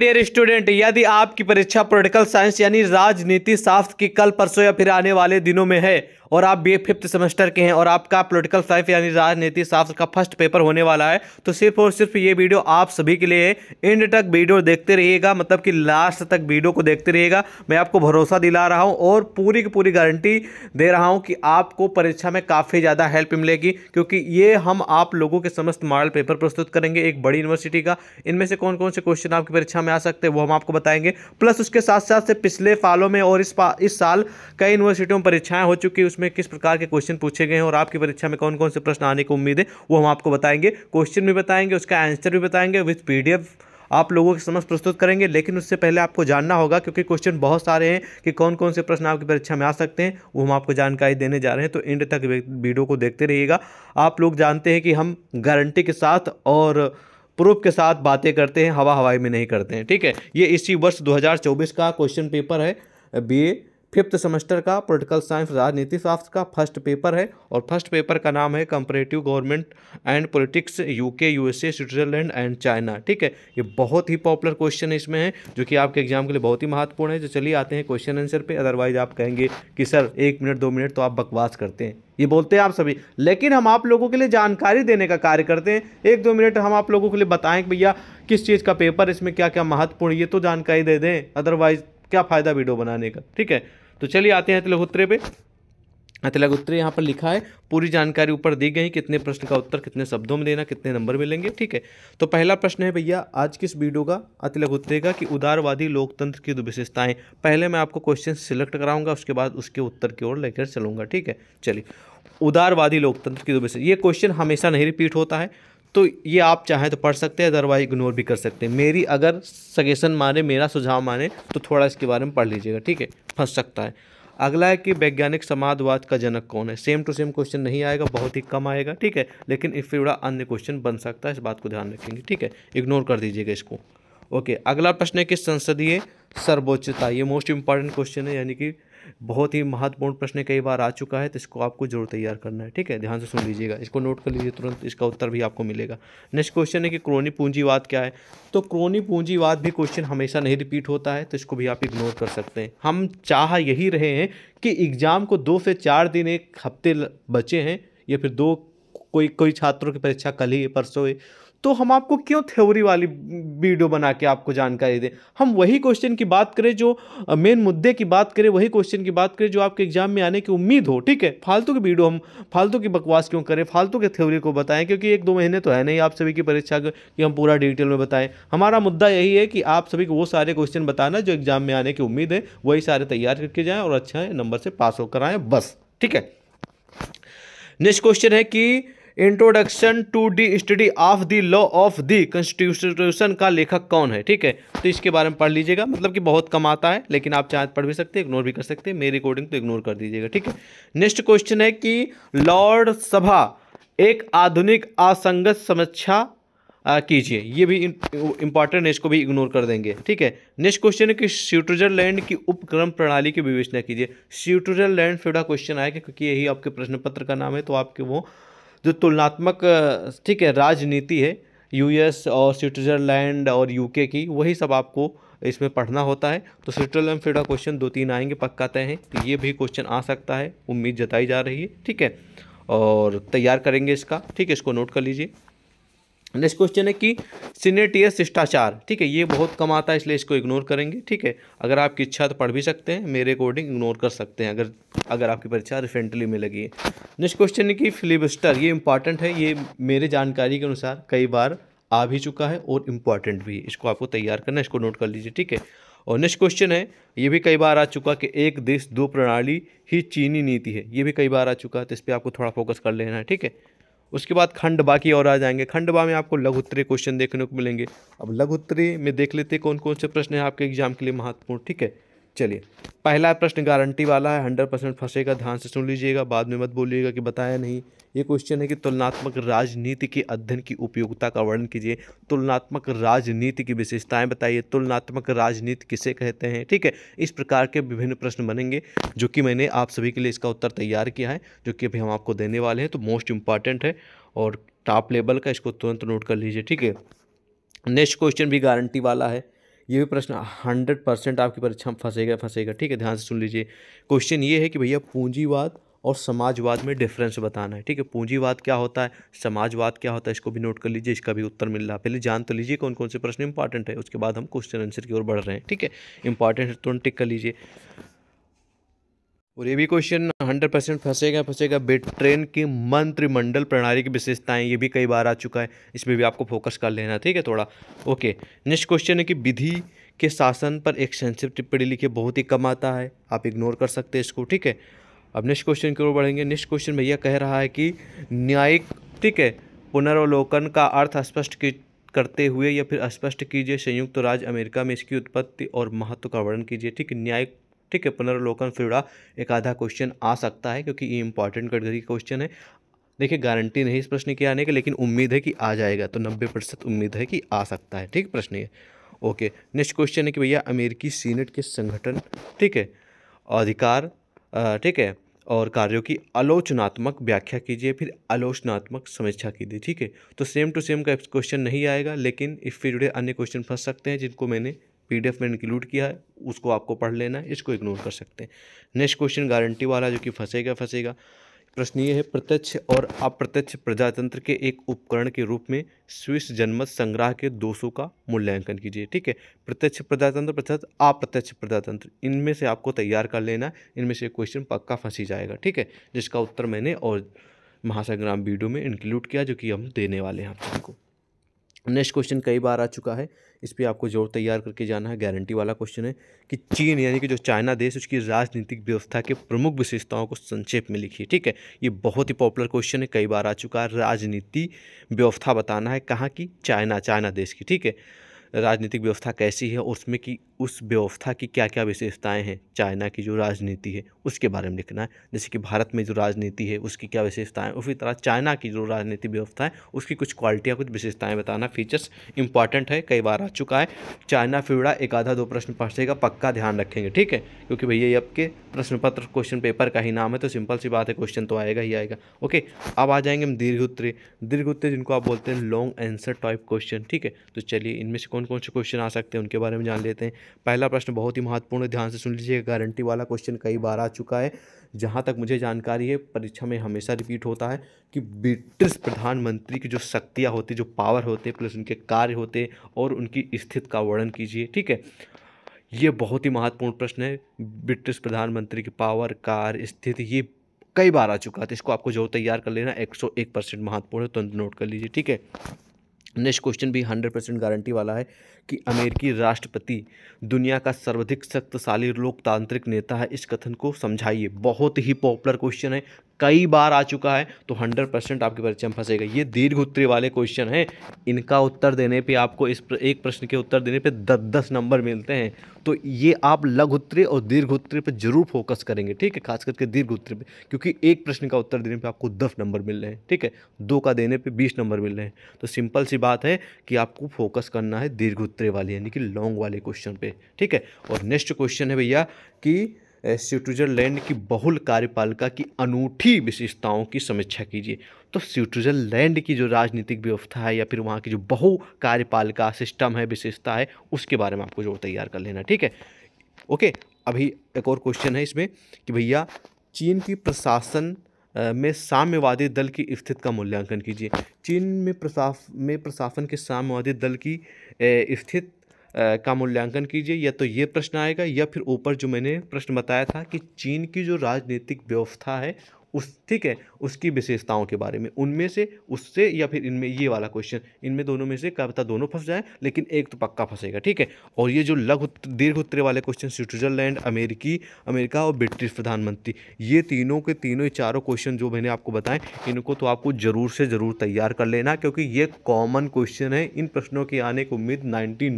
dear student यदि आपकी परीक्षा पोलिटिकल साइंस यानी राजनीति शास्त्र की कल परसों या फिर आने वाले दिनों में है और आप बी फिफ्थ सेमेस्टर के हैं और आपका पोलिटिकल साइंस यानी राजनीति शास्त्र का फर्स्ट पेपर होने वाला है तो सिर्फ और सिर्फ ये वीडियो आप सभी के लिए है एंड तक वीडियो देखते रहिएगा मतलब कि लास्ट तक वीडियो को देखते रहिएगा मैं आपको भरोसा दिला रहा हूँ और पूरी की पूरी गारंटी दे रहा हूँ कि आपको परीक्षा में काफ़ी ज़्यादा हेल्प मिलेगी क्योंकि ये हम आप लोगों के समस्त मॉडल पेपर प्रस्तुत करेंगे एक बड़ी यूनिवर्सिटी का इनमें से कौन कौन से क्वेश्चन आपकी परीक्षा में में आ सकते हैं वो हम आपको बताएंगे प्लस उसके साथ साथ से पिछले सालों में और इस इस साल कई यूनिवर्सिटियों में परीक्षाएं हो चुकी है उसमें किस प्रकार के क्वेश्चन पूछे गए हैं और आपकी परीक्षा में कौन कौन से प्रश्न आने की उम्मीद है वो हम आपको बताएंगे क्वेश्चन भी बताएंगे उसका आंसर भी बताएंगे विथ पी आप लोगों के समझ प्रस्तुत करेंगे लेकिन उससे पहले आपको जानना होगा क्योंकि क्वेश्चन बहुत सारे हैं कि कौन कौन से प्रश्न आपकी परीक्षा में आ सकते हैं वो हम आपको जानकारी देने जा रहे हैं तो एंड तक वीडियो को देखते रहिएगा आप लोग जानते हैं कि हम गारंटी के साथ और प्रूफ के साथ बातें करते हैं हवा हवाई में नहीं करते हैं ठीक है ये इसी वर्ष 2024 का क्वेश्चन पेपर है बी फिफ्थ सेमेस्टर का पोलिटिकल साइंस राजनीति शास्त्र का फर्स्ट पेपर है और फर्स्ट पेपर का नाम है comparative government and politics UK USA Switzerland and China ठीक है ये बहुत ही पॉपुलर क्वेश्चन इसमें है जो कि आपके एग्जाम के लिए बहुत ही महत्वपूर्ण है जो तो चलिए आते हैं क्वेश्चन आंसर पर अदरवाइज आप कहेंगे कि सर एक मिनट दो मिनट तो आप बकवास करते हैं ये बोलते हैं आप सभी लेकिन हम आप लोगों के लिए जानकारी देने का कार्य करते हैं एक दो मिनट हम आप लोगों के लिए बताएं कि भैया किस चीज़ का पेपर इसमें क्या क्या महत्वपूर्ण ये तो जानकारी दे दें अदरवाइज क्या फ़ायदा वीडियो बनाने का ठीक है तो चलिए आते हैं तिलगुत्रे पे तिलगुत्रे यहाँ पर लिखा है पूरी जानकारी ऊपर दी गई कितने प्रश्न का उत्तर कितने शब्दों में देना कितने नंबर मिलेंगे ठीक है तो पहला प्रश्न है भैया आज किस वीडियो का अतिलघुत्रे का कि उदारवादी लोकतंत्र की विशेषताएं पहले मैं आपको क्वेश्चन सिलेक्ट कराऊंगा उसके बाद उसके उत्तर की ओर लेकर चलूंगा ठीक है चलिए उदारवादी लोकतंत्र की विशेष ये क्वेश्चन हमेशा नहीं रिपीट होता है तो ये आप चाहें तो पढ़ सकते हैं अदरवाइज इग्नोर भी कर सकते हैं मेरी अगर सजेशन माने मेरा सुझाव माने तो थोड़ा इसके बारे में पढ़ लीजिएगा ठीक है फंस सकता है अगला है कि वैज्ञानिक समाजवाद का जनक कौन है सेम टू सेम क्वेश्चन नहीं आएगा बहुत ही कम आएगा ठीक है लेकिन इससे जुड़ा अन्य क्वेश्चन बन सकता है इस बात को ध्यान रखेंगे ठीक है इग्नोर कर दीजिएगा इसको ओके अगला प्रश्न है कि संसदीय सर्वोच्चता ये मोस्ट इंपॉर्टेंट क्वेश्चन है यानी कि बहुत ही महत्वपूर्ण प्रश्न कई बार आ चुका है तो इसको आपको जरूर तैयार करना है ठीक है ध्यान से सुन लीजिएगा इसको नोट कर लीजिए तुरंत इसका उत्तर भी आपको मिलेगा नेक्स्ट क्वेश्चन है कि क्रोनी पूंजीवाद क्या है तो क्रोनी पूंजीवाद भी क्वेश्चन हमेशा नहीं रिपीट होता है तो इसको भी आप इग्नोर कर सकते हैं हम चाह यही रहे हैं कि एग्ज़ाम को दो से चार दिन एक हफ्ते बचे हैं या फिर दो कोई कोई छात्रों की परीक्षा कल ही परसों तो हम आपको क्यों थ्योरी वाली वीडियो बना के आपको जानकारी दें हम वही क्वेश्चन की बात करें जो मेन मुद्दे की बात करें वही क्वेश्चन की बात करें जो आपके एग्जाम में आने की उम्मीद हो ठीक है फालतू की वीडियो हम फालतू की बकवास क्यों करें फालतू के थ्योरी को बताएं क्योंकि एक दो महीने तो है नहीं आप सभी की परीक्षा की हम पूरा डिटेल में बताएं हमारा मुद्दा यही है कि आप सभी को वो सारे क्वेश्चन बताना जो एग्जाम में आने की उम्मीद है वही सारे तैयार करके जाएँ और अच्छा नंबर से पास होकर आएँ बस ठीक है नेक्स्ट क्वेश्चन है कि introduction to the study of the law of the constitution का लेखक कौन है ठीक है तो इसके बारे में पढ़ लीजिएगा मतलब कि बहुत कम आता है लेकिन आप चाहे तो पढ़ भी सकते हैं इग्नोर भी कर सकते हैं मेरी रिकॉर्डिंग तो इग्नोर कर दीजिएगा ठीक है नेक्स्ट क्वेश्चन है कि लॉर्ड सभा एक आधुनिक असंगत समीक्षा कीजिए ये भी इंपॉर्टेंट है इसको भी इग्नोर कर देंगे ठीक है नेक्स्ट क्वेश्चन है कि स्विट्जरलैंड की उपक्रम प्रणाली की विवेचना कीजिए स्विट्जरलैंड फिर क्वेश्चन आएगा क्योंकि यही आपके प्रश्न पत्र का नाम है तो आपके वो जो तुलनात्मक ठीक है राजनीति है यूएस और स्विट्ज़रलैंड और यूके की वही सब आपको इसमें पढ़ना होता है तो स्विट्ज़रलैंड फिर क्वेश्चन दो तीन आएंगे पक्का तय है तो ये भी क्वेश्चन आ सकता है उम्मीद जताई जा रही है ठीक है और तैयार करेंगे इसका ठीक है इसको नोट कर लीजिए नेक्स्ट क्वेश्चन है कि सीनेटियस शिष्टाचार ठीक है ये बहुत कम आता है इसलिए इसको इग्नोर करेंगे ठीक है अगर आपकी इच्छा तो पढ़ भी सकते हैं मेरे अकॉर्डिंग इग्नोर कर सकते हैं अगर अगर आपकी परीक्षा रिसेंटली में लगी है नेक्स्ट क्वेश्चन है कि फिलिबस्टर ये इंपॉर्टेंट है ये मेरे जानकारी के अनुसार कई बार आ भी चुका है और इम्पॉर्टेंट भी इसको आपको तैयार करना इसको नोट कर लीजिए ठीक है और नेक्स्ट क्वेश्चन है ये भी कई बार आ चुका कि एक देश दो प्रणाली ही चीनी नीति है ये भी कई बार आ चुका है तो इस पर आपको थोड़ा फोकस कर लेना है ठीक है उसके बाद खंडबा की ओर आ जाएंगे खंडबा में आपको लघु क्वेश्चन देखने को मिलेंगे अब लघु में देख लेते कौन कौन से प्रश्न हैं आपके एग्जाम के लिए महत्वपूर्ण ठीक है चलिए पहला प्रश्न गारंटी वाला है हंड्रेड परसेंट फंसेगा ध्यान से सुन लीजिएगा बाद में मत बोलिएगा कि बताया नहीं ये क्वेश्चन है कि तुलनात्मक राजनीति के अध्ययन की उपयोगिता का वर्णन कीजिए तुलनात्मक राजनीति की विशेषताएं बताइए तुलनात्मक राजनीति किसे कहते हैं ठीक है इस प्रकार के विभिन्न प्रश्न बनेंगे जो कि मैंने आप सभी के लिए इसका उत्तर तैयार किया है जो कि अभी हम आपको देने वाले हैं तो मोस्ट इंपॉर्टेंट है और टॉप लेवल का इसको तुरंत नोट कर लीजिए ठीक है नेक्स्ट क्वेश्चन भी गारंटी वाला है ये भी प्रश्न हंड्रेड परसेंट आपकी परीक्षा में फंसेगा फंसेगा ठीक है ध्यान से सुन लीजिए क्वेश्चन ये है कि भैया पूंजीवाद और समाजवाद में डिफरेंस बताना है ठीक है पूंजीवाद क्या होता है समाजवाद क्या होता है इसको भी नोट कर लीजिए इसका भी उत्तर मिल रहा है पहले जान तो लीजिए कौन कौन से प्रश्न इंपॉर्टेंट है उसके बाद हम क्वेश्चन आंसर की ओर बढ़ रहे हैं ठीक है इंपॉर्टेंट है तुरंत तो टिक कर लीजिए और ये भी क्वेश्चन हंड्रेड परसेंट फंसेगा फंसेगा ब्रिटेन की मंत्रिमंडल प्रणाली की विशेषताएं ये भी कई बार आ चुका है इसमें भी आपको फोकस कर लेना ठीक है थोड़ा ओके नेक्स्ट क्वेश्चन है कि विधि के शासन पर एक संक्षिप्त टिप्पणी लिखी बहुत ही कम आता है आप इग्नोर कर सकते हैं इसको ठीक है अब नेक्स्ट क्वेश्चन की ओर बढ़ेंगे नेक्स्ट क्वेश्चन भैया कह रहा है कि न्यायिक ठीक है पुनर्वलोकन का अर्थ स्पष्ट की करते हुए या फिर स्पष्ट कीजिए संयुक्त राज्य अमेरिका में इसकी उत्पत्ति और महत्व का वर्णन कीजिए ठीक है न्यायिक ठीक है पुनर्वलोकन से जुड़ा एक आधा क्वेश्चन आ सकता है क्योंकि ये इंपॉर्टेंट कैटेगरी क्वेश्चन है देखिए गारंटी नहीं इस प्रश्न के आने की लेकिन उम्मीद है कि आ जाएगा तो नब्बे प्रतिशत उम्मीद है कि आ सकता है ठीक प्रश्न ये ओके नेक्स्ट क्वेश्चन है कि भैया अमेरिकी सीनेट के संगठन ठीक है अधिकार ठीक है और कार्यों की आलोचनात्मक व्याख्या कीजिए फिर आलोचनात्मक समीक्षा कीजिए ठीक है तो सेम टू सेम का क्वेश्चन नहीं आएगा लेकिन इससे जुड़े अन्य क्वेश्चन फंस सकते हैं जिनको मैंने एफ में इंक्लूड किया है उसको आपको पढ़ लेना है इसको इग्नोर कर सकते हैं नेक्स्ट क्वेश्चन गारंटी वाला जो कि फंसेगा फंसेगा प्रश्न ये है प्रत्यक्ष और अप्रत्यक्ष प्रजातंत्र के एक उपकरण के रूप में स्विस जनमत संग्रह के दोषों का मूल्यांकन कीजिए ठीक है प्रत्यक्ष प्रजातंत्र प्रत्यक्ष अप्रत्यक्ष प्रजातंत्र इनमें से आपको तैयार कर लेना इनमें से क्वेश्चन पक्का फंसी जाएगा ठीक है जिसका उत्तर मैंने और महासंग्राम वीडियो में इंक्लूड किया जो कि हम देने वाले हैं आपको नेक्स्ट क्वेश्चन कई बार आ चुका है इस पर आपको जोर तैयार करके जाना है गारंटी वाला क्वेश्चन है कि चीन यानी कि जो चाइना देश उसकी राजनीतिक व्यवस्था के प्रमुख विशेषताओं को संक्षेप में लिखिए ठीक है ये बहुत ही पॉपुलर क्वेश्चन है कई बार आ चुका है राजनीति व्यवस्था बताना है कहाँ की चाइना चाइना देश की ठीक है राजनीतिक व्यवस्था कैसी है और उसमें कि उस व्यवस्था की क्या क्या विशेषताएं हैं चाइना की जो राजनीति है उसके बारे में लिखना है जैसे कि भारत में जो राजनीति है उसकी क्या विशेषताएं उसी तरह चाइना की जो राजनीति व्यवस्था है उसकी कुछ क्वालिटियाँ कुछ विशेषताएँ बताना फीचर्स इंपॉर्टेंट है कई बार आ चुका है चाइना फिवड़ा एक आधा दो प्रश्न पढ़ेगा पक्का ध्यान रखेंगे ठीक है क्योंकि भैया ये आपके प्रश्न पत्र क्वेश्चन पेपर का ही नाम है तो सिंपल सी बात है क्वेश्चन तो आएगा ही आएगा ओके अब आ जाएंगे हम दीर्घ उत्तरी दीर्घ उत्तरी जिनको आप बोलते हैं लॉन्ग आंसर टाइप क्वेश्चन ठीक है तो चलिए इनमें से कौन कौन से क्वेश्चन आ सकते हैं उनके बारे में जान लेते हैं पहला प्रश्न बहुत ही महत्वपूर्ण ध्यान से सुन लीजिए गारंटी वाला क्वेश्चन कई बार आ चुका है जहाँ तक मुझे जानकारी है परीक्षा में हमेशा रिपीट होता है कि ब्रिटिश प्रधानमंत्री की जो शक्तियाँ होती जो पावर होते प्लस उनके कार्य होते और उनकी स्थिति का वर्णन कीजिए ठीक है ये बहुत ही महत्वपूर्ण प्रश्न है ब्रिटिश प्रधानमंत्री की पावर कार्य स्थिति ये कई बार आ चुका है तो इसको आपको जो तैयार कर लेना एक सौ एक परसेंट महत्वपूर्ण है तुरंत तो नोट कर लीजिए ठीक है नेक्स्ट क्वेश्चन भी हंड्रेड परसेंट गारंटी वाला है कि अमेरिकी राष्ट्रपति दुनिया का सर्वाधिक शक्तिशाली लोकतांत्रिक नेता है इस कथन को समझाइए बहुत ही पॉपुलर क्वेश्चन है कई बार आ चुका है तो हंड्रेड परसेंट आपके परीक्षा में फंसेगा ये दीर्घ उत्तरी वाले क्वेश्चन हैं इनका उत्तर देने पे आपको इस प्र, एक प्रश्न के उत्तर देने पे दस दस नंबर मिलते हैं तो ये आप लघु उत्तरी और दीर्घ उत्तरी पर जरूर फोकस करेंगे ठीक है खास करके दीर्घ उत्तरी पर क्योंकि एक प्रश्न का उत्तर देने पर आपको दस नंबर मिल रहे हैं ठीक है दो का देने पर बीस नंबर मिल रहे हैं तो सिंपल सी बात है कि आपको फोकस करना है दीर्घ उत्तरी उत्तरे वाले यानी कि लॉन्ग वाले क्वेश्चन पे ठीक है और नेक्स्ट क्वेश्चन है भैया कि स्विट्जरलैंड की बहुल कार्यपालिका की अनूठी विशेषताओं की समीक्षा कीजिए तो स्विट्जरलैंड की जो राजनीतिक व्यवस्था है या फिर वहाँ की जो बहु कार्यपालिका सिस्टम है विशेषता है उसके बारे में आपको जो तैयार कर लेना ठीक है ओके अभी एक और क्वेश्चन है इसमें कि भैया चीन की प्रशासन में साम्यवादी दल की स्थिति का मूल्यांकन कीजिए चीन में प्रशास में प्रशासन के साम्यवादी दल की स्थिति का मूल्यांकन कीजिए या तो ये प्रश्न आएगा या फिर ऊपर जो मैंने प्रश्न बताया था कि चीन की जो राजनीतिक व्यवस्था है उस ठीक है उसकी विशेषताओं के बारे में उनमें से उससे या फिर इनमें ये वाला क्वेश्चन इनमें दोनों में से क्या दोनों फंस जाए लेकिन एक तो पक्का फंसेगा ठीक है और ये जो लघु दीर्घ उत्तरे वाले क्वेश्चन स्विट्जरलैंड अमेरिकी अमेरिका और ब्रिटिश प्रधानमंत्री ये तीनों के तीनों चारों क्वेश्चन जो मैंने आपको बताएं इनको तो आपको ज़रूर से ज़रूर तैयार कर लेना क्योंकि ये कॉमन क्वेश्चन है इन प्रश्नों के आने की उम्मीद नाइन्टी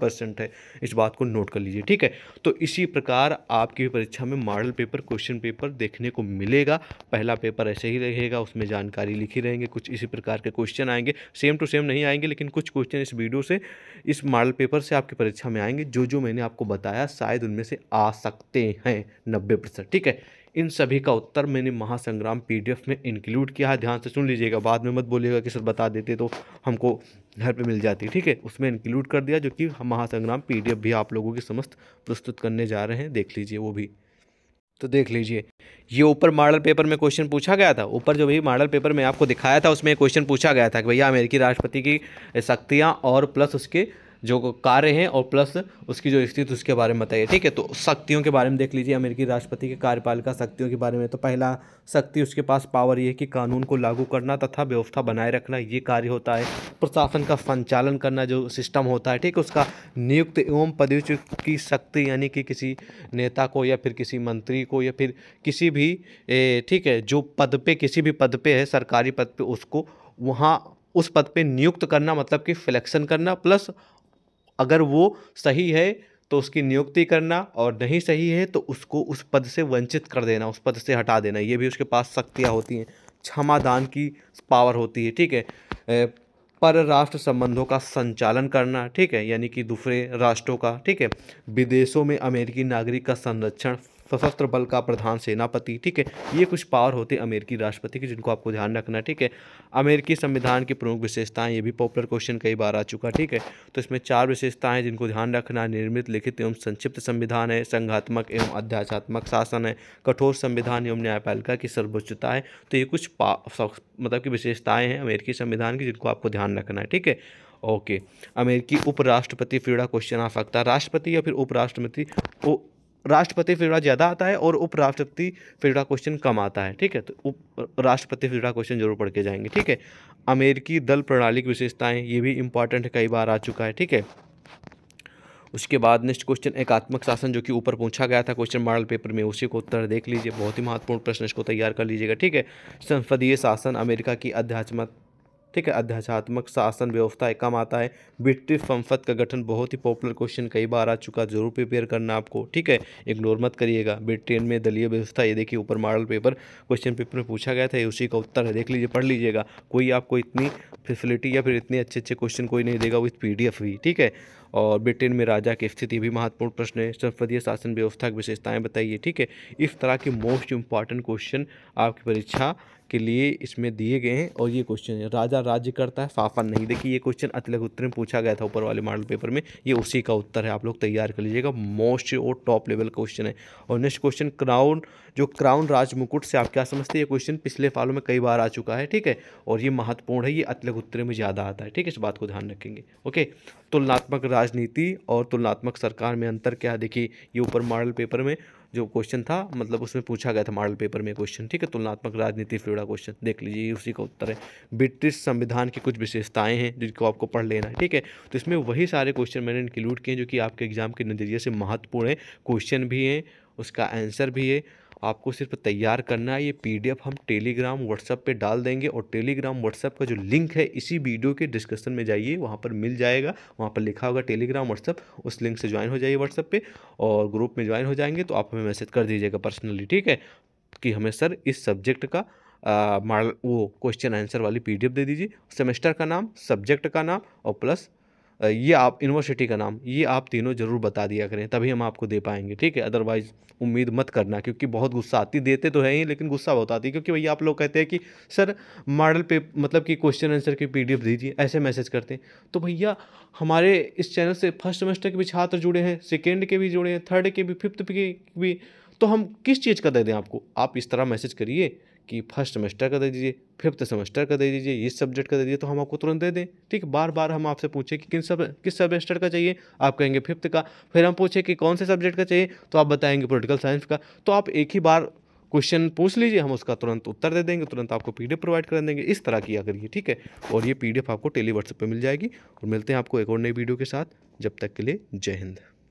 परसेंट है इस बात को नोट कर लीजिए ठीक है तो इसी प्रकार आपकी परीक्षा में मॉडल पेपर क्वेश्चन पेपर देखने को मिलेगा पहला पेपर ऐसे ही रहेगा उसमें जानकारी लिखी रहेंगे कुछ इसी प्रकार के क्वेश्चन आएंगे सेम टू सेम नहीं आएंगे लेकिन कुछ क्वेश्चन इस वीडियो से इस मॉडल पेपर से आपकी परीक्षा में आएंगे जो जो मैंने आपको बताया शायद उनमें से आ सकते हैं नब्बे परसेंट ठीक है इन सभी का उत्तर मैंने महासंग्राम पीडीएफ में इंक्लूड किया है ध्यान से सुन लीजिएगा बाद में मत बोलिएगा कि सर बता देते तो हमको घर पे मिल जाती ठीक है उसमें इंक्लूड कर दिया जो कि महासंग्राम पीडीएफ भी आप लोगों की समस्त प्रस्तुत करने जा रहे हैं देख लीजिए वो भी तो देख लीजिए ये ऊपर मॉडल पेपर में क्वेश्चन पूछा गया था ऊपर जो भी मॉडल पेपर में आपको दिखाया था उसमें क्वेश्चन पूछा गया था कि भैया अमेरिकी राष्ट्रपति की शक्तियाँ और प्लस उसके जो कार्य हैं और प्लस उसकी जो स्थिति उसके बारे में बताइए ठीक है तो शक्तियों के बारे में देख लीजिए अमेरिकी राष्ट्रपति के कार्यपालिका शक्तियों के बारे में तो पहला शक्ति उसके पास पावर ये है कि कानून को लागू करना तथा व्यवस्था बनाए रखना ये कार्य होता है प्रशासन का संचालन करना जो सिस्टम होता है ठीक है उसका नियुक्त एवं पदयुक्त की शक्ति यानी कि किसी नेता को या फिर किसी मंत्री को या फिर किसी भी ठीक है जो पद पर किसी भी पद पर है सरकारी पद पर उसको वहाँ उस पद पे नियुक्त करना मतलब कि फ्लेक्शन करना प्लस अगर वो सही है तो उसकी नियुक्ति करना और नहीं सही है तो उसको उस पद से वंचित कर देना उस पद से हटा देना ये भी उसके पास शक्तियाँ होती हैं क्षमादान की पावर होती है ठीक है परराष्ट्र संबंधों का संचालन करना ठीक है यानी कि दूसरे राष्ट्रों का ठीक है विदेशों में अमेरिकी नागरिक का संरक्षण सशस्त्र बल का प्रधान सेनापति ठीक है ये कुछ पावर होते अमेरिकी राष्ट्रपति के जिनको आपको ध्यान रखना ठीक है अमेरिकी संविधान की प्रमुख विशेषताएं ये भी पॉपुलर क्वेश्चन कई बार आ चुका ठीक है तो इसमें चार विशेषताएं जिनको ध्यान रखना निर्मित लिखित एवं संक्षिप्त संविधान है संघात्मक एवं अध्यात्मक शासन है कठोर संविधान एवं न्यायपालिका की सर्वोच्चता है तो ये कुछ मतलब की विशेषताएँ हैं अमेरिकी संविधान की जिनको आपको ध्यान रखना है ठीक है ओके अमेरिकी उपराष्ट्रपति फिर क्वेश्चन आ सकता है राष्ट्रपति या फिर उपराष्ट्रपति राष्ट्रपति फीडा ज़्यादा आता है और उपराष्ट्रपति फीडा क्वेश्चन कम आता है ठीक है तो उप राष्ट्रपति फीडा क्वेश्चन जरूर पढ़ के जाएंगे ठीक है अमेरिकी दल प्रणाली की विशेषताएँ ये भी इंपॉर्टेंट कई बार आ चुका है ठीक है उसके बाद नेक्स्ट क्वेश्चन एकात्मक शासन जो कि ऊपर पूछा गया था क्वेश्चन मॉडल पेपर में उसी को उत्तर देख लीजिए बहुत ही महत्वपूर्ण प्रश्न इसको तैयार कर लीजिएगा ठीक है संसदीय शासन अमेरिका की अध्यात्मक ठीक है अध्यात्मक शासन व्यवस्था एक कम आता है ब्रिटिश संसद का गठन बहुत ही पॉपुलर क्वेश्चन कई बार आ चुका जरूर प्रिपेयर करना आपको ठीक है इग्नोर मत करिएगा ब्रिटेन में दलीय व्यवस्था ये देखिए ऊपर मॉडल पेपर क्वेश्चन पेपर में पूछा गया था उसी का उत्तर है देख लीजिए पढ़ लीजिएगा कोई आपको इतनी फैसिलिटी या फिर इतने अच्छे अच्छे क्वेश्चन कोई नहीं देगा विथ पी भी ठीक है और ब्रिटेन में राजा की स्थिति भी महत्वपूर्ण प्रश्न है संसदीय शासन व्यवस्था की विशेषताएं बताइए ठीक है इस तरह के मोस्ट इंपॉर्टेंट क्वेश्चन आपकी परीक्षा के लिए इसमें दिए गए हैं और ये क्वेश्चन है राजा राज्य करता है फाफन नहीं देखिए ये क्वेश्चन अतलग उत्तर में पूछा गया था ऊपर वाले मॉडल पेपर में ये उसी का उत्तर है आप लोग तैयार कर लीजिएगा मोस्ट और टॉप लेवल क्वेश्चन है और नेक्स्ट क्वेश्चन क्राउन जो क्राउन राज मुकुट से आप क्या समझते हैं ये क्वेश्चन पिछले सालों में कई बार आ चुका है ठीक है और ये महत्वपूर्ण है ये अतलग उत्तर में ज़्यादा आता है ठीक है इस बात को ध्यान रखेंगे ओके तुलनात्मक राजनीति और तुलनात्मक सरकार में अंतर क्या है देखिए ये ऊपर मॉडल पेपर में जो क्वेश्चन था मतलब उसमें पूछा गया था मॉडल पेपर में क्वेश्चन ठीक है तुलनात्मक राजनीति से क्वेश्चन देख लीजिए उसी का उत्तर है ब्रिटिश संविधान की कुछ विशेषताएं हैं जिनको आपको पढ़ लेना है ठीक है तो इसमें वही सारे क्वेश्चन मैंने इंक्लूड किए हैं जो कि आपके एग्जाम के नज़रिए से महत्वपूर्ण है क्वेश्चन भी हैं उसका आंसर भी है आपको सिर्फ तैयार करना है ये पीडीएफ हम टेलीग्राम व्हाट्सएप पे डाल देंगे और टेलीग्राम व्हाट्सएप का जो लिंक है इसी वीडियो के डिस्क्रिप्शन में जाइए वहाँ पर मिल जाएगा वहाँ पर लिखा होगा टेलीग्राम व्हाट्सएप उस लिंक से ज्वाइन हो जाइए व्हाट्सएप पर और ग्रुप में ज्वाइन हो जाएंगे तो आप हमें मैसेज कर दीजिएगा पर्सनली ठीक है कि हमें सर इस सब्जेक्ट का मॉडल वो क्वेश्चन आंसर वाली पीडीएफ दे दीजिए सेमेस्टर का नाम सब्जेक्ट का नाम और प्लस ये आप यूनिवर्सिटी का नाम ये आप तीनों ज़रूर बता दिया करें तभी हम आपको दे पाएंगे ठीक है अदरवाइज़ उम्मीद मत करना क्योंकि बहुत गुस्सा आती देते तो है ही लेकिन गुस्सा बहुत आती है क्योंकि भैया आप लोग कहते हैं कि सर मॉडल पे मतलब कि क्वेश्चन आंसर की पी दीजिए ऐसे मैसेज करते हैं तो भैया हमारे इस चैनल से फर्स्ट सेमेस्टर के भी छात्र जुड़े हैं सेकेंड के भी जुड़े हैं थर्ड के भी फिफ्थ के भी तो हम किस चीज़ का दे दें आपको आप इस तरह मैसेज करिए कि फर्स्ट सेमेस्टर का दे दीजिए फिफ्थ सेमेस्टर का दे दीजिए इस सब्जेक्ट का दे दीजिए तो हम आपको तुरंत दे दें ठीक बार बार हम आपसे पूछें कि किन सब किस सेमेस्टर का चाहिए आप कहेंगे फिफ्थ का फिर हम पूछें कि कौन से सब्जेक्ट का चाहिए तो आप बताएंगे पोलिटिकल साइंस का तो आप एक ही बार क्वेश्चन पूछ लीजिए हम उसका तुरंत उत्तर दे देंगे तुरंत आपको पी प्रोवाइड कर देंगे इस तरह किया करिए ठीक है और ये पी आपको टेली व्हाट्सएप पर मिल जाएगी और मिलते हैं आपको एक और नई वीडियो के साथ जब तक के लिए जय हिंद